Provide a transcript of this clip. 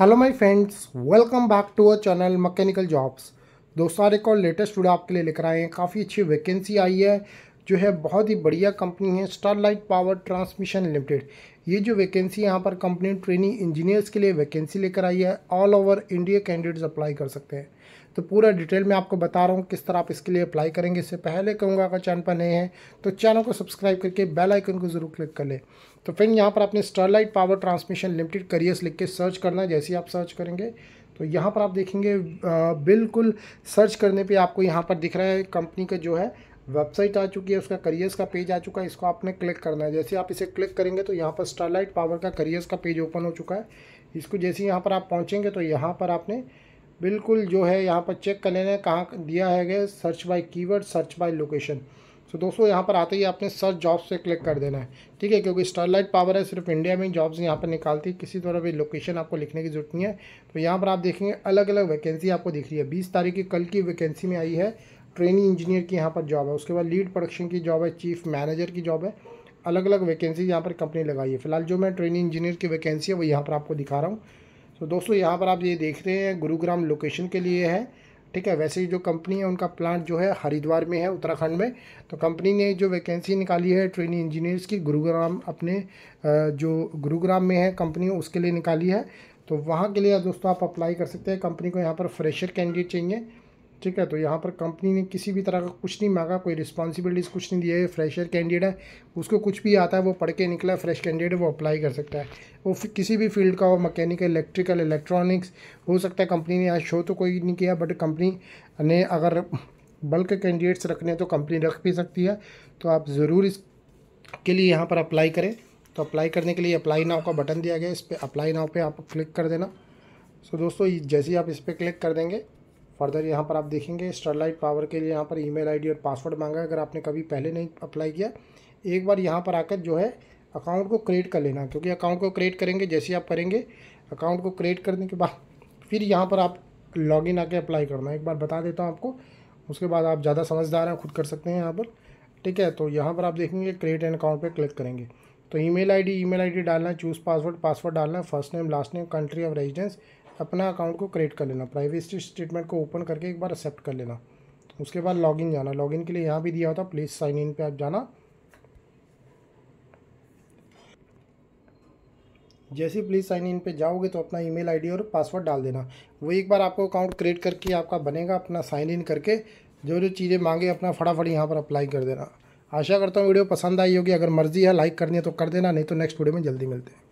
hello my friends welcome back to our channel mechanical jobs दोस्तों एक और latest video आपके लिए लेकर आए हैं काफ़ी अच्छी वैकेंसी आई है जो है बहुत ही बढ़िया कंपनी है स्टारलाइट पावर ट्रांसमिशन लिमिटेड ये जो वैकेंसी यहाँ पर कंपनी ट्रेनिंग इंजीनियर्स के लिए वैकेंसी लेकर आई है all over India candidates apply कर सकते हैं तो पूरा डिटेल में आपको बता रहा हूँ किस तरह आप इसके लिए अप्लाई करेंगे इससे पहले कहूँगा अगर चैनल पर नए हैं तो चैनल को सब्सक्राइब करके बेल आइकन को जरूर क्लिक कर लें तो फ्रेंड यहाँ पर आपने Starlight power transmission limited careers लिख के सर्च करना जैसे ही आप सर्च करेंगे तो यहाँ पर आप देखेंगे बिल्कुल सर्च करने पर आपको यहाँ पर दिख रहा है कंपनी का जो है वेबसाइट आ चुकी है उसका करियर्स का पेज आ चुका है इसको आपने क्लिक करना है जैसे आप इसे क्लिक करेंगे तो यहाँ पर स्टारलाइट पावर का करियर्स का पेज ओपन हो चुका है इसको जैसे यहाँ पर आप पहुँचेंगे तो यहाँ पर आपने बिल्कुल जो है यहाँ पर चेक कर लेना है कहाँ दिया है गया search by keyword search by location so दोस्तों यहाँ पर आते ही आपने सर्च जॉब्स पे क्लिक कर देना है ठीक है क्योंकि स्टारलाइट पावर है सिर्फ इंडिया में जॉब्स यहाँ पर निकालती है किसी तरह भी लोकेशन आपको लिखने की जरूरत नहीं है तो यहाँ पर आप देखेंगे अलग अलग वैकेंसी आपको दिख रही है बीस तारीख की कल की वैकेंसी में आई है ट्रेनिंग इंजीनियर की यहाँ पर जॉब है उसके बाद लीड प्रोडक्शन की जॉब है चीफ मैनेजर की जॉब है अलग अलग वैकेंसी यहाँ पर कंपनी लगाई है फिलहाल जो मैं ट्रेनिंग इंजीनियर की वैकेंसी है वो यहाँ पर आपको दिखा रहा हूँ तो दोस्तों यहाँ पर आप ये देख रहे हैं गुरुग्राम लोकेशन के लिए है ठीक है वैसे ही जो कंपनी है उनका प्लांट जो है हरिद्वार में है उत्तराखंड में तो कंपनी ने जो वैकेंसी निकाली है ट्रेनिंग इंजीनियर्स की गुरुग्राम अपने जो गुरुग्राम में है कंपनी उसके लिए निकाली है तो वहाँ के लिए दोस्तों आप अप्लाई कर सकते हैं कंपनी को यहाँ पर फ्रेशर कैंडिडेट चाहिए ठीक है तो यहाँ पर कंपनी ने किसी भी तरह का कुछ नहीं मांगा कोई रिस्पॉन्सिबिलिटीज़ कुछ नहीं दिया है फ्रेशर कैंडिडेट है उसको कुछ भी आता है वो पढ़ के निकला है फ्रेश कैंडिडेट वो अप्लाई कर सकता है वो किसी भी फील्ड का हो मकैनिकल इलेक्ट्रिकल इलेक्ट्रॉनिक्स हो सकता है कंपनी ने आज शो तो कोई नहीं किया बट कंपनी ने अगर बल्क कैंडिडेट्स रखने तो कंपनी रख भी सकती है तो आप ज़रूर इसके लिए यहाँ पर अप्लाई करें तो अप्लाई करने के लिए अप्लाई नाव का बटन दिया गया इस पर अप्लाई नाव पर आप क्लिक कर देना सो दोस्तों जैसे ही आप इस पर क्लिक कर देंगे फर्दर यहाँ पर आप देखेंगे स्टरलाइट पावर के लिए यहाँ पर ईमेल आईडी और पासवर्ड मांगा अगर आपने कभी पहले नहीं अप्लाई किया एक बार यहाँ पर आकर जो है अकाउंट को क्रिएट कर लेना क्योंकि अकाउंट को क्रिएट करेंगे जैसे आप करेंगे अकाउंट को क्रिएट करने के बाद फिर यहाँ पर आप लॉग इन आके अप्लाई करना एक बार बता देता हूँ आपको उसके बाद आप ज़्यादा समझदार हैं खुद कर सकते हैं यहाँ पर ठीक है तो यहाँ पर आप देखेंगे क्रिएट एन अकाउंट पर क्लिक करेंगे तो ईमेल आईडी ईमेल आईडी डालना है चूज़ पासवर्ड पासवर्ड डालना है first name last name country of residence अपना अकाउंट को क्रिएट कर लेना प्राइवेसी स्टेटमेंट को ओपन करके एक बार एक्सेप्ट कर लेना उसके बाद लॉगिन जाना लॉगिन के लिए यहाँ भी दिया होता प्लीज़ साइन इन पे आप जाना जैसे प्लीज़ साइन इन पे जाओगे तो अपना ईमेल आईडी और पासवर्ड डाल देना वो एक बार आपको अकाउंट क्रिएट करके आपका बनेगा अपना साइन इन करके जो जो चीज़ें मांगे अपना फटाफट यहाँ पर अप्लाई कर देना आशा करता हूँ वीडियो पसंद आई होगी अगर मर्जी है लाइक करनी है तो कर देना नहीं तो नेक्स्ट वीडियो में जल्दी मिलते हैं